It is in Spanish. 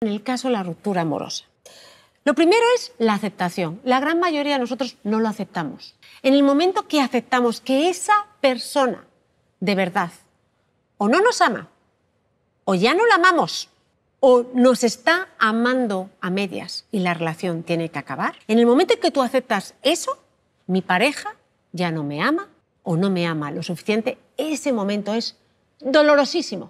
En el caso de la ruptura amorosa. Lo primero es la aceptación. La gran mayoría de nosotros no lo aceptamos. En el momento que aceptamos que esa persona de verdad o no nos ama, o ya no la amamos, o nos está amando a medias y la relación tiene que acabar, en el momento en que tú aceptas eso, mi pareja ya no me ama o no me ama lo suficiente, ese momento es dolorosísimo.